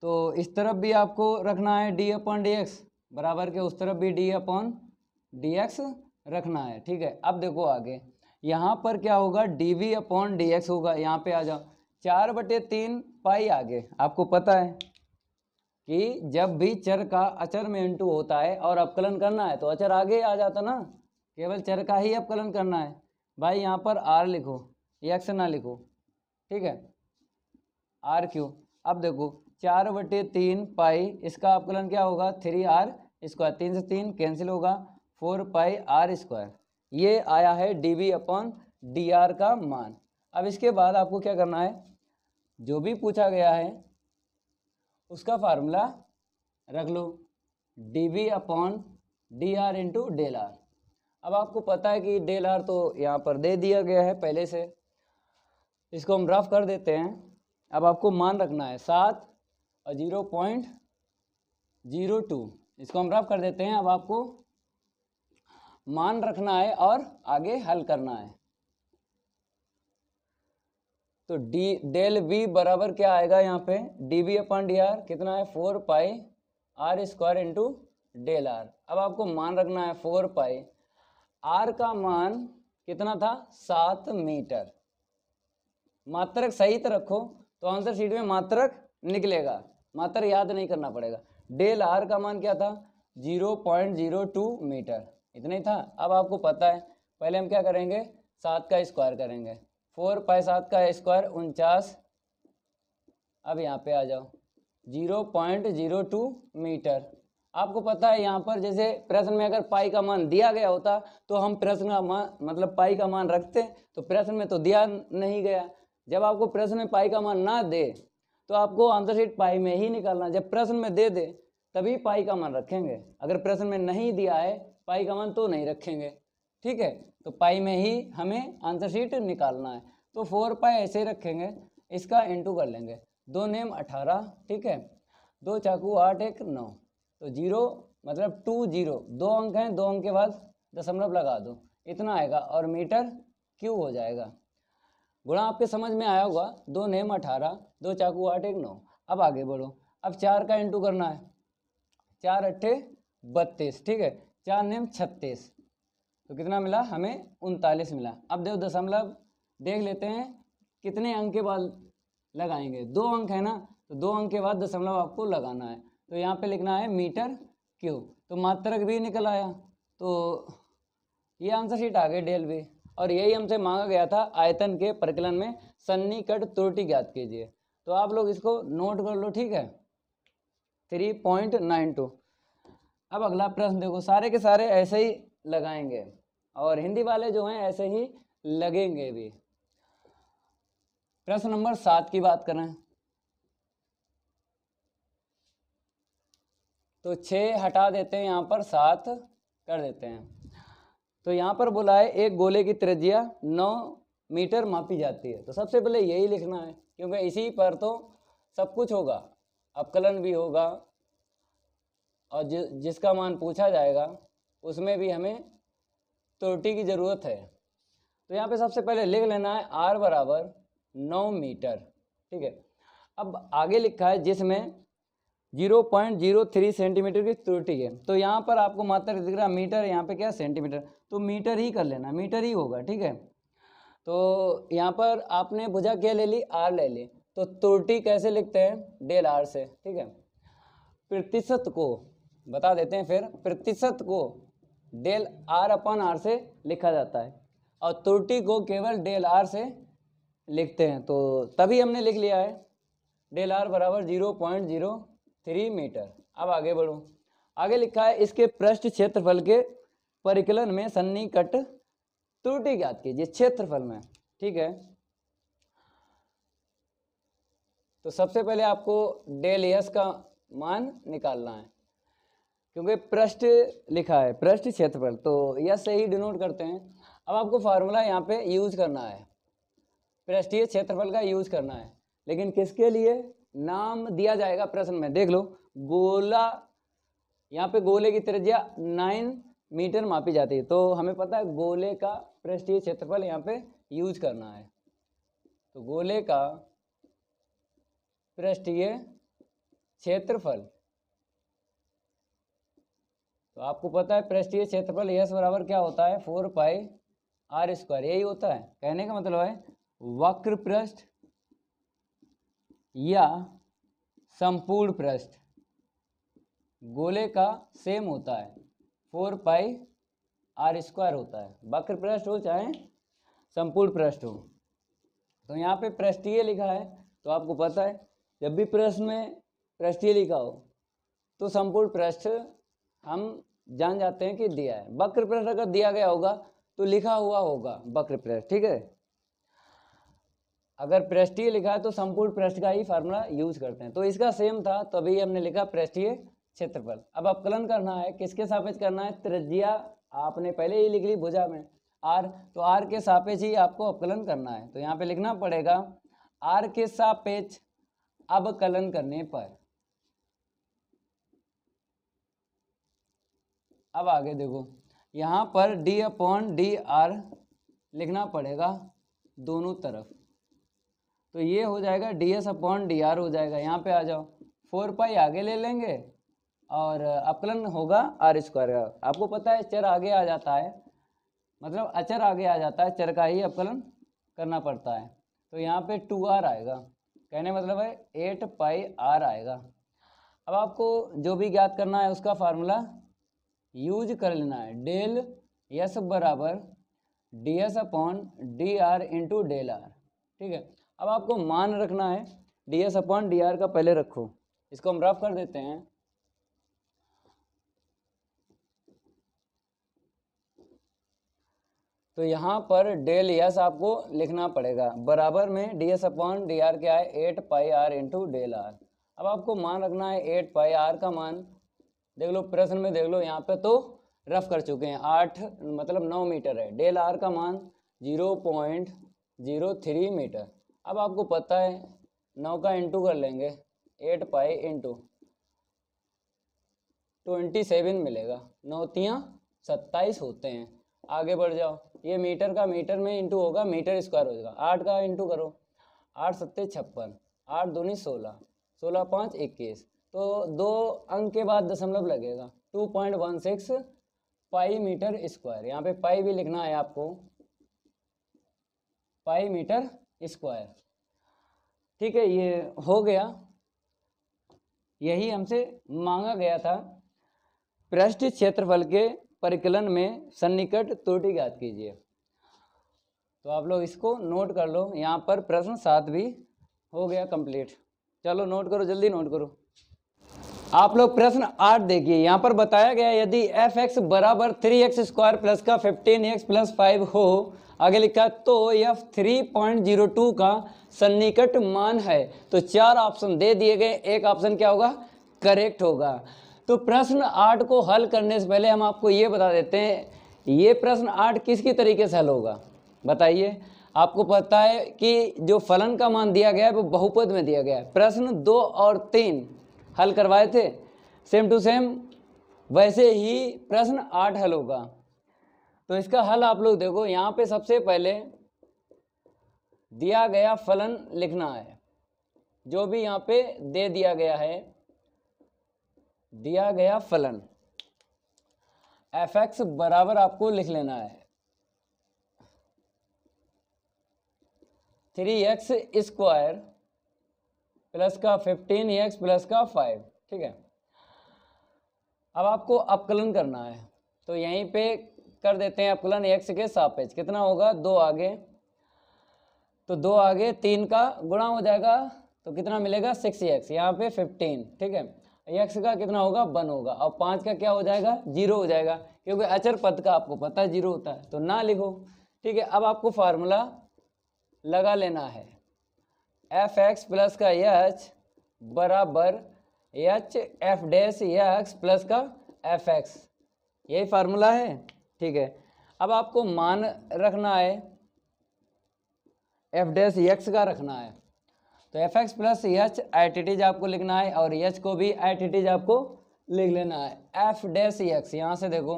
A: तो इस तरफ भी आपको रखना है डी अपॉन डी एक्स बराबर के उस तरफ भी डी अपॉन डी एक्स रखना है ठीक है अब देखो आगे यहाँ पर क्या होगा D V upon D X होगा यहाँ पे आ जाओ चार बटे तीन पाई आगे आपको पता है कि जब भी चर का अचर में इंटू होता है और अवकलन करना है तो अचर आगे आ जाता ना केवल चर का ही अपकलन करना है भाई यहाँ पर आर लिखो एक्स ना लिखो ठीक है आर क्यू अब देखो चार बटे तीन पाई इसका आपकलन क्या होगा थ्री आर स्क्वायर तीन से तीन कैंसिल होगा फोर पाई आर स्क्वायर ये आया है D B upon D R का मान अब इसके बाद आपको क्या करना है जो भी पूछा गया है उसका फार्मूला रख लो D B upon D R into del R अब आपको पता है कि डेल आर तो यहाँ पर दे दिया गया है पहले से इसको हम रफ कर देते हैं अब आपको मान रखना है सात और जीरो पॉइंट जीरो टू इसको हम रफ कर देते हैं अब आपको मान रखना है और आगे हल करना है तो डी डेल बी बराबर क्या आएगा यहाँ पे D B upon D R कितना है four pi R square into del R अब आपको मान रखना है फोर पाई आर का मान कितना था सात मीटर मात्रक सही तो रखो तो आंसर शीट में मात्रक निकलेगा मात्र याद नहीं करना पड़ेगा डेल आर का मान क्या था zero point zero two metre इतना ही था अब आपको पता है पहले हम क्या करेंगे सात का स्क्वायर करेंगे फोर पाई सात का स्क्वायर उनचास अब यहाँ पे आ जाओ zero point zero two metre आपको पता है यहाँ पर जैसे प्रश्न में अगर पाई का मान दिया गया होता तो हम प्रश्न का मान मतलब पाई का मान रखते तो प्रश्न में तो दिया नहीं गया जब आपको प्रश्न में पाई का मान ना दे तो आपको आंसर शीट पाई में ही निकालना जब प्रश्न में दे दे तभी पाई का मान रखेंगे अगर प्रश्न में नहीं दिया है पाई का मान तो नहीं रखेंगे ठीक है तो पाई में ही हमें आंसर शीट निकालना है तो फोर पाई ऐसे रखेंगे इसका इंटू कर लेंगे दो नेम अठारह ठीक है दो चाकू आठ एक नौ तो जीरो मतलब टू जीरो दो अंक हैं दो अंक के बाद दशमलव लगा दो इतना आएगा और मीटर क्यू हो जाएगा गुणा आपके समझ में आया होगा दो नेम अठारह दो चाकू आठ एक नौ अब आगे बढ़ो अब चार का इंटू करना है चार अट्ठे बत्तीस ठीक है चार नेम छत्तीस तो कितना मिला हमें उनतालीस मिला अब देखो दशमलव देख लेते हैं कितने अंक के बाद लगाएंगे दो अंक है ना तो दो अंक के बाद दशमलव आपको लगाना है तो यहाँ पे लिखना है मीटर क्यू तो मात्रक भी निकल आया तो ये आंसर शीट आ गई डेल भी और यही हमसे मांगा गया था आयतन के प्रकलन में सन्निकट त्रुटि ज्ञात कीजिए तो आप लोग इसको नोट कर लो ठीक है थ्री पॉइंट नाइन टू अब अगला प्रश्न देखो सारे के सारे ऐसे ही लगाएंगे और हिंदी वाले जो हैं ऐसे ही लगेंगे भी प्रश्न नंबर सात की बात करें तो छः हटा देते हैं यहाँ पर सात कर देते हैं तो यहाँ पर बोला है एक गोले की त्रिज्या नौ मीटर मापी जाती है तो सबसे पहले यही लिखना है क्योंकि इसी पर तो सब कुछ होगा अवकलन भी होगा और जि, जिसका मान पूछा जाएगा उसमें भी हमें त्रुटि की ज़रूरत है तो यहाँ पे सबसे पहले लिख लेना है आर बराबर नौ मीटर ठीक है अब आगे लिखा है जिसमें zero point zero three centimetre की त्रुटि है तो यहाँ पर आपको मात्र दिख रहा मीटर यहाँ पे क्या सेंटीमीटर तो मीटर ही कर लेना मीटर ही होगा ठीक है तो यहाँ पर आपने भुजा क्या ले ली आर ले ली तो त्रुटि कैसे लिखते हैं डेल आर से ठीक है प्रतिशत को बता देते हैं फिर प्रतिशत को डेल आर अपन आर से लिखा जाता है और त्रुटि को केवल डेल आर से लिखते हैं तो तभी हमने लिख लिया है डेल आर बराबर zero point zero three metre अब आगे बढ़ो आगे लिखा है इसके पृष्ठ क्षेत्रफल के परिकलन में सन्निकट त्रुटि ज्ञात कीजिए क्षेत्रफल में ठीक है तो सबसे पहले आपको डेल एस का मान निकालना है क्योंकि पृष्ठ लिखा है पृष्ठ क्षेत्रफल तो यस से ही डिनोट करते हैं अब आपको फार्मूला यहाँ पे यूज करना है पृष्ठीय क्षेत्रफल का यूज करना है लेकिन किसके लिए नाम दिया जाएगा प्रश्न में देख लो गोला यहाँ पे गोले की त्रिज्या नाइन मीटर मापी जाती है तो हमें पता है गोले का पृष्ठीय क्षेत्रफल यहाँ पे यूज करना है तो गोले का पृष्ठीय क्षेत्रफल तो आपको पता है पृष्ठीय क्षेत्रफल यस बराबर क्या होता है फोर पाई आर स्क्वायर यही होता है कहने का मतलब है वक्र पृष्ठ या संपूर्ण पृष्ठ गोले का सेम होता है फोर पाई आर स्क्वायर होता है वक्र पृष्ठ हो चाहे संपूर्ण पृष्ठ हो तो यहाँ पे पृष्ठीय लिखा है तो आपको पता है जब भी प्रश्न में पृष्ठीय लिखा हो तो संपूर्ण पृष्ठ हम जान जाते हैं कि दिया है वक्र पृष्ठ अगर दिया गया होगा तो लिखा हुआ होगा वक्र पृष्ठ ठीक है अगर पृष्ठीय लिखा है तो संपूर्ण पृष्ठ का ही फार्मूला यूज करते हैं तो इसका सेम था तो हमने लिखा पृष्ठीय क्षेत्रफल अब अपकलन करना है किसके सापेक्ष करना है त्रिज्या आपने पहले ही लिख ली भुजा में आर तो आर के सापेक्ष ही आपको अपकलन करना है तो यहाँ पे लिखना पड़ेगा आर के सापेक्ष अवकलन करने पर अब आगे देखो यहाँ पर डी अपॉन डी आर लिखना पड़ेगा दोनों तरफ तो ये हो जाएगा D S upon D R हो जाएगा यहाँ पे आ जाओ फोर पाई आगे ले लेंगे और अपकलन होगा आर स्क्वायर का आपको पता है चर आगे आ जाता है मतलब अचर आगे आ जाता है चर का ही अपकलन करना पड़ता है तो यहाँ पे टू आर आएगा कहने मतलब है एट पाई आर आएगा अब आपको जो भी ज्ञात करना है उसका फार्मूला यूज कर लेना है डेल यस बराबर D S upon D R into del R ठीक है अब आपको मान रखना है D S upon D R का पहले रखो इसको हम रफ कर देते हैं तो यहाँ पर डेल यस आपको लिखना पड़ेगा बराबर में D S upon D R क्या है eight pi R into del R अब आपको मान रखना है एट पाई आर का मान देख लो प्रश्न में देख लो यहाँ पे तो रफ कर चुके हैं आठ मतलब नौ मीटर है डेल आर का मान zero point zero three metre अब आपको पता है नौ का इंटू कर लेंगे eight pi into twenty seven मिलेगा नौतियाँ सत्ताईस होते हैं आगे बढ़ जाओ ये मीटर का मीटर में इंटू होगा मीटर स्क्वायर हो जाएगा आठ का इंटू करो आठ सत्ते छप्पन आठ दूनी सोलह सोलह पाँच इक्कीस तो दो अंक के बाद दशमलव लगेगा two point one six pi metre square यहाँ पे पाई भी लिखना है आपको पाई मीटर स्क्वायर ठीक है ये हो गया यही हमसे मांगा गया था पृष्ठ क्षेत्रफल के परिकलन में सन्निकट त्रुटि ज्ञात कीजिए तो आप लोग इसको नोट कर लो यहाँ पर प्रश्न सात भी हो गया कंप्लीट चलो नोट करो जल्दी नोट करो आप लोग प्रश्न आठ देखिए यहाँ पर बताया गया यदि एफ एक्स बराबर थ्री एक्स स्क्वायर प्लस का फिफ्टीन एक्स प्लस फाइव हो आगे लिखा तो F three point zero two का सन्निकट मान है तो चार ऑप्शन दे दिए गए एक ऑप्शन क्या होगा करेक्ट होगा तो प्रश्न आठ को हल करने से पहले हम आपको ये बता देते हैं ये प्रश्न आठ किसकी तरीके से हल होगा बताइए आपको पता है कि जो फलन का मान दिया गया है वो बहुपद में दिया गया है प्रश्न दो और तीन हल करवाए थे सेम टू सेम वैसे ही प्रश्न आठ हल होगा तो इसका हल आप लोग देखो यहाँ पे सबसे पहले दिया गया फलन लिखना है जो भी यहाँ पे दे दिया गया है दिया गया फलन एफ एक्स बराबर आपको लिख लेना है थ्री एक्स स्क्वायर प्लस का फिफ्टीन एक्स प्लस का फाइव ठीक है अब आपको अपकलन करना है तो यहीं पे कर देते हैं अपकलन एक्स के सापेक्ष कितना होगा दो आगे तो दो आगे तीन का गुणा हो जाएगा तो कितना मिलेगा सिक्स एक्स यहाँ पे फिफ्टीन ठीक है एक्स का कितना होगा वन होगा और पाँच का क्या हो जाएगा जीरो हो जाएगा क्योंकि अचर पद का आपको पता है जीरो होता है तो ना लिखो ठीक है अब आपको फार्मूला लगा लेना है एफ एक्स प्लस का यच बराबर H F dash X plus का एफ एक्स यही फार्मूला है ठीक है अब आपको मान रखना है एफ डैश एक्स का रखना है तो F X plus H it is इज आपको लिखना है और यच को भी आई टी इज आपको लिख लेना है एफ डैश एक्स यहाँ से देखो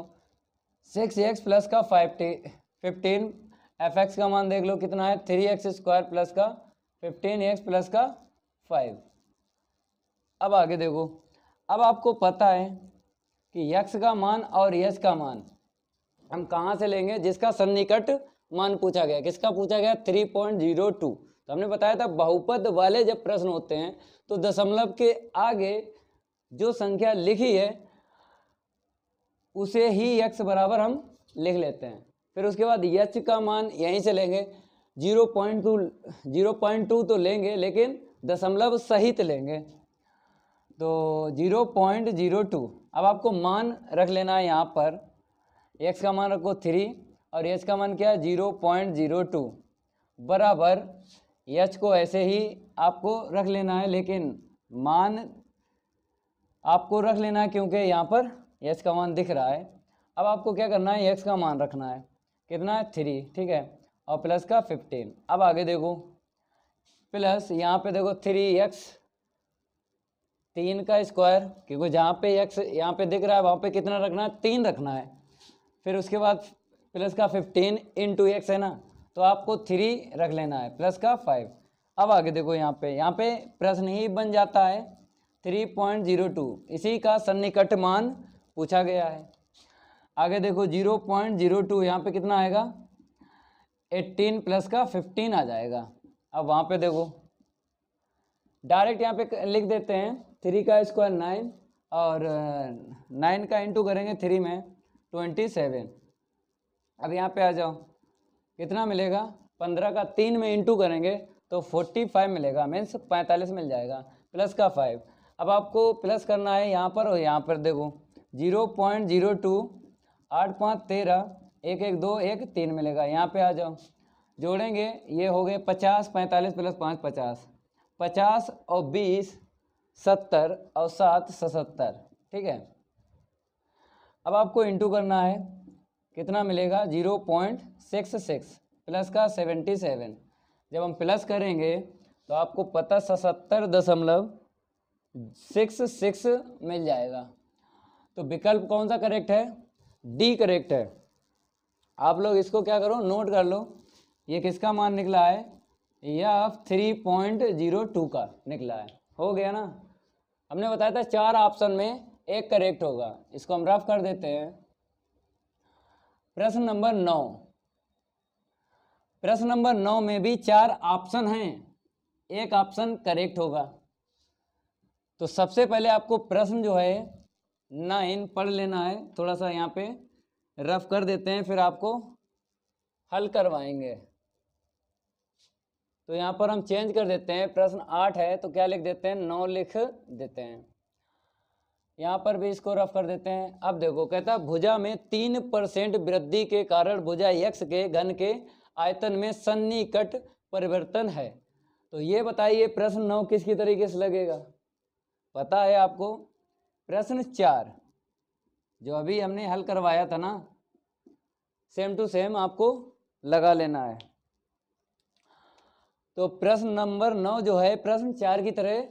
A: सिक्स एक्स प्लस का five T fifteen F X का मान देख लो कितना है थ्री एक्स स्क्वायर प्लस का फिफ्टीन एक्स प्लस का फाइव अब आगे देखो अब आपको पता है कि यक्स का मान और यच का मान हम कहाँ से लेंगे जिसका सन्निकट मान पूछा गया किसका पूछा गया थ्री पॉइंट जीरो टू तो हमने बताया था बहुपद वाले जब प्रश्न होते हैं तो दशमलव के आगे जो संख्या लिखी है उसे ही यक्ष बराबर हम लिख लेते हैं फिर उसके बाद यक्ष का मान यहीं से लेंगे zero point two zero point two तो लेंगे लेकिन दशमलव सहित लेंगे तो जीरो पॉइंट जीरो टू अब आपको मान रख लेना है यहाँ पर एक्स का मान रखो थ्री और यच का मान क्या है जीरो पॉइंट जीरो टू बराबर एच को ऐसे ही आपको रख लेना है लेकिन मान आपको रख लेना है क्योंकि यहाँ पर एच का मान दिख रहा है अब आपको क्या करना है एक्स का मान रखना है कितना है थ्री ठीक है और प्लस का फिफ्टीन अब आगे देखो प्लस यहाँ पे देखो थ्री एक्स तीन का स्क्वायर क्योंकि जहाँ पे एक्स यहाँ पे दिख रहा है वहाँ पे कितना रखना है तीन रखना है फिर उसके बाद प्लस का फिफ्टीन इन टू एक्स है ना तो आपको थ्री रख लेना है प्लस का फाइव अब आगे देखो यहाँ पे यहाँ पे प्रश्न ही बन जाता है थ्री पॉइंट जीरो टू इसी का सन्निकट मान पूछा गया है आगे देखो जीरो पॉइंट जीरो टू यहाँ पर कितना आएगा एट्टीन प्लस का फिफ्टीन आ जाएगा अब वहाँ पे देखो डायरेक्ट यहाँ पे लिख देते हैं थ्री का स्क्वायर नाइन और नाइन का इंटू करेंगे थ्री में ट्वेंटी सेवन अब यहाँ पे आ जाओ कितना मिलेगा पंद्रह का तीन में इंटू करेंगे तो फोर्टी फाइव मिलेगा मीन्स पैंतालीस मिल जाएगा प्लस का फाइव अब आपको प्लस करना है यहाँ पर और यहाँ पर देखो जीरो पॉइंट जीरो टू आठ पाँच तेरह एक एक दो एक तीन मिलेगा यहाँ पे आ जाओ जोड़ेंगे ये हो गए पचास पैंतालीस प्लस पाँच पचास पचास और बीस सत्तर और सात सतर ठीक है अब आपको इंटू करना है कितना मिलेगा zero point six six plus का सेवेंटी सेवन जब हम प्लस करेंगे तो आपको पता सतर दशमलव सिक्स सिक्स मिल जाएगा तो विकल्प कौन सा करेक्ट है डी करेक्ट है आप लोग इसको क्या करो नोट कर लो ये किसका मान निकला है यह थ्री पॉइंट जीरो टू का निकला है हो गया ना हमने बताया था चार ऑप्शन में एक करेक्ट होगा इसको हम रफ कर देते हैं प्रश्न नंबर नौ प्रश्न नंबर नौ में भी चार ऑप्शन हैं एक ऑप्शन करेक्ट होगा तो सबसे पहले आपको प्रश्न जो है नाइन पढ़ लेना है थोड़ा सा यहाँ पे रफ कर देते हैं फिर आपको हल करवाएंगे तो यहाँ पर हम चेंज कर देते हैं प्रश्न आठ है तो क्या लिख देते हैं नौ लिख देते हैं यहाँ पर भी इसको रफ कर देते हैं अब देखो कहता है भुजा में तीन परसेंट वृद्धि के कारण भुजा यक्ष के घन के आयतन में सन्निकट परिवर्तन है तो ये बताइए प्रश्न नौ किसकी तरीके से लगेगा पता है आपको प्रश्न चार जो अभी हमने हल करवाया था ना सेम टू सेम आपको लगा लेना है तो प्रश्न नंबर नौ जो है प्रश्न चार की तरह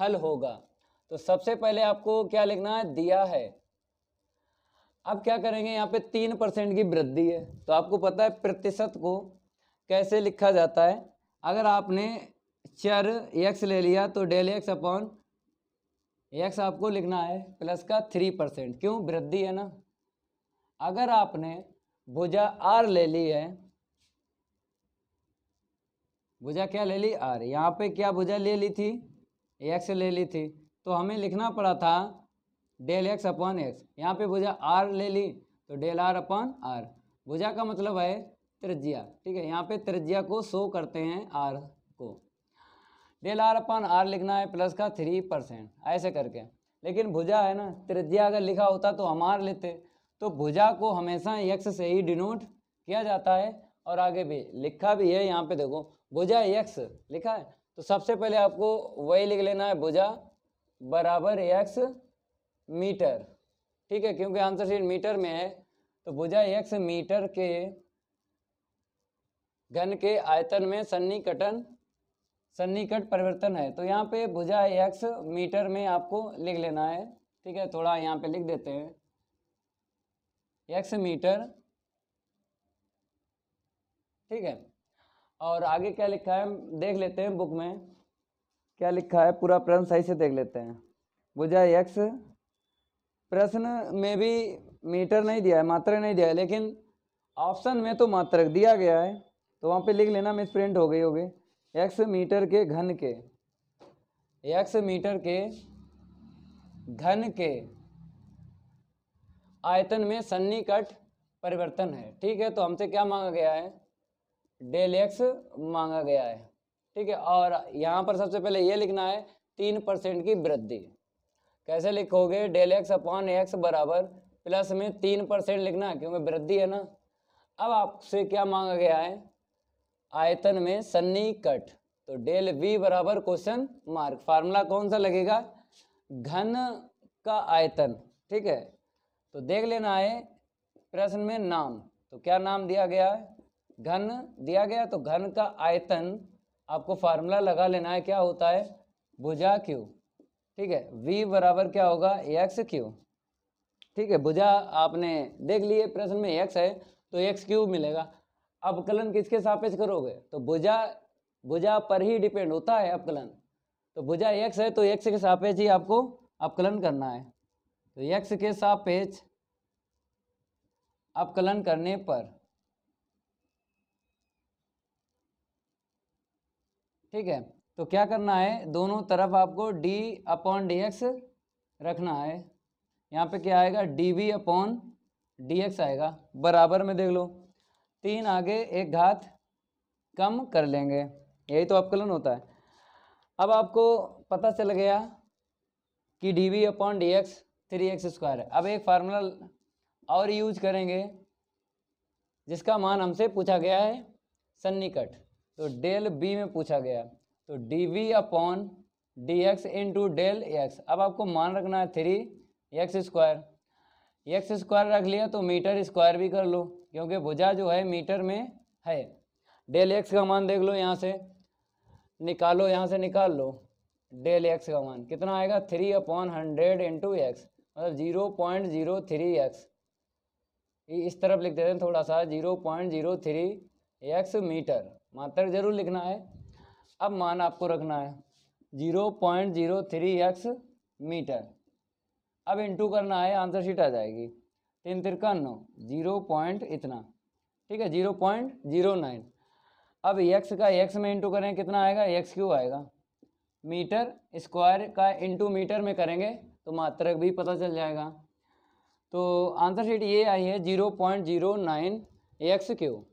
A: हल होगा तो सबसे पहले आपको क्या लिखना है दिया है अब क्या करेंगे यहाँ पे तीन परसेंट की वृद्धि है तो आपको पता है प्रतिशत को कैसे लिखा जाता है अगर आपने चर एक्स ले लिया तो डेल एक्स अपॉन एक्स आपको लिखना है प्लस का थ्री परसेंट क्यों वृद्धि है ना अगर आपने भुजा आर ले ली है भुजा क्या ले ली आर यहाँ पे क्या भुजा ले ली थी एक्स ले ली थी तो हमें लिखना पड़ा था डेल एक्स अपॉन एक्स यहाँ पे भुजा आर ले ली तो डेल आर अपॉन आर भुजा का मतलब है त्रिज्या ठीक है यहाँ पे त्रिज्या को शो करते हैं आर को डेल आर अपॉन आर लिखना है प्लस का थ्री परसेंट ऐसे करके लेकिन भुजा है ना त्रिज्या अगर लिखा होता तो हम आर लेते तो भुजा को हमेशा यक्स से ही डिनोट किया जाता है और आगे भी लिखा भी है यहाँ पे देखो भुजा यक्स लिखा है तो सबसे पहले आपको वही लिख लेना है भुजा बराबर एक्स मीटर ठीक है क्योंकि आंसर शीट मीटर में है तो भुजा एक्स मीटर के घन के आयतन में सन्निकटन सन्निकट परिवर्तन है तो यहाँ पे भुजा एक्स मीटर में आपको लिख लेना है ठीक है थोड़ा यहाँ पे लिख देते हैं एक्स मीटर ठीक है और आगे क्या लिखा है देख लेते हैं बुक में क्या लिखा है पूरा प्रश्न सही से देख लेते हैं बुझा यक्ष प्रश्न में भी मीटर नहीं दिया है मात्रक नहीं दिया है लेकिन ऑप्शन में तो मात्रक दिया गया है तो वहाँ पे लिख लेना मिस प्रिंट हो गई होगी एक्स मीटर के घन के एक्स मीटर के घन के आयतन में सन्निकट परिवर्तन है ठीक है तो हमसे क्या मांगा गया है डेल एक्स मांगा गया है ठीक है और यहाँ पर सबसे पहले ये लिखना है तीन परसेंट की वृद्धि कैसे लिखोगे डेल एक्स अपॉन एक्स बराबर प्लस में तीन परसेंट लिखना है क्योंकि वृद्धि है ना अब आपसे क्या मांगा गया है आयतन में कट तो डेल वी बराबर क्वेश्चन मार्क फार्मूला कौन सा लगेगा घन का आयतन ठीक है तो देख लेना है प्रश्न में नाम तो क्या नाम दिया गया है घन दिया गया तो घन का आयतन आपको फार्मूला लगा लेना है क्या होता है भुजा क्यू ठीक है v बराबर क्या होगा एक्स क्यू ठीक है भुजा आपने देख लिए प्रश्न में एक्स है तो एक्स क्यूब मिलेगा अवकलन किसके सापेक्ष करोगे तो भुजा भुजा पर ही डिपेंड होता है अवकलन तो भुजा एक्स है तो एक्स के सापेक्ष ही आपको अपकलन करना है तो एक्स के सापेक्ष अपकलन करने पर ठीक है तो क्या करना है दोनों तरफ आपको डी अपॉन डी एक्स रखना है यहाँ पे क्या आएगा D B upon D X आएगा बराबर में देख लो तीन आगे एक घात कम कर लेंगे यही तो अपकलन होता है अब आपको पता चल गया कि D B upon D X three X square है अब एक फार्मूला और यूज करेंगे जिसका मान हमसे पूछा गया है सन्निकट तो डेल बी में पूछा गया तो D V upon D X into del X अब आपको मान रखना है three X square X square रख लिया तो मीटर स्क्वायर भी कर लो क्योंकि भुजा जो है मीटर में है डेल एक्स का मान देख लो यहाँ से निकालो यहाँ से निकाल लो डेल एक्स का मान कितना आएगा three upon hundred into X मतलब zero point zero three X इस तरफ लिख देते हैं थोड़ा सा zero point zero three X metre मात्रक जरूर लिखना है अब मान आपको रखना है zero point zero three X metre अब इंटू करना है आंसर शीट आ जाएगी तीन नौ जीरो पॉइंट इतना ठीक है जीरो पॉइंट जीरो नाइन अब एक्स का एक्स में इंटू करें कितना आएगा एक्स क्यू आएगा मीटर स्क्वायर का इंटू मीटर में करेंगे तो मात्रक भी पता चल जाएगा तो आंसर शीट ये आई है zero point zero nine X cube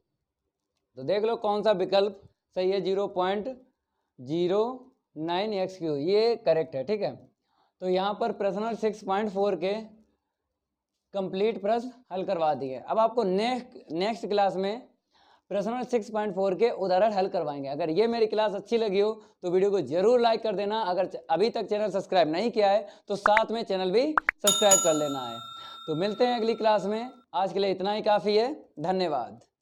A: तो देख लो कौन सा विकल्प सही है zero point zero nine X cube ये करेक्ट है ठीक है तो यहाँ पर प्रश्न सिक्स पॉइंट फोर के कंप्लीट प्रश्न हल करवा दिए अब आपको नेक्स्ट नेक्स्ट क्लास में प्रश्न सिक्स पॉइंट फोर के उदाहरण हल करवाएंगे अगर ये मेरी क्लास अच्छी लगी हो तो वीडियो को जरूर लाइक कर देना अगर अभी तक चैनल सब्सक्राइब नहीं किया है तो साथ में चैनल भी सब्सक्राइब कर लेना है तो मिलते हैं अगली क्लास में आज के लिए इतना ही काफ़ी है धन्यवाद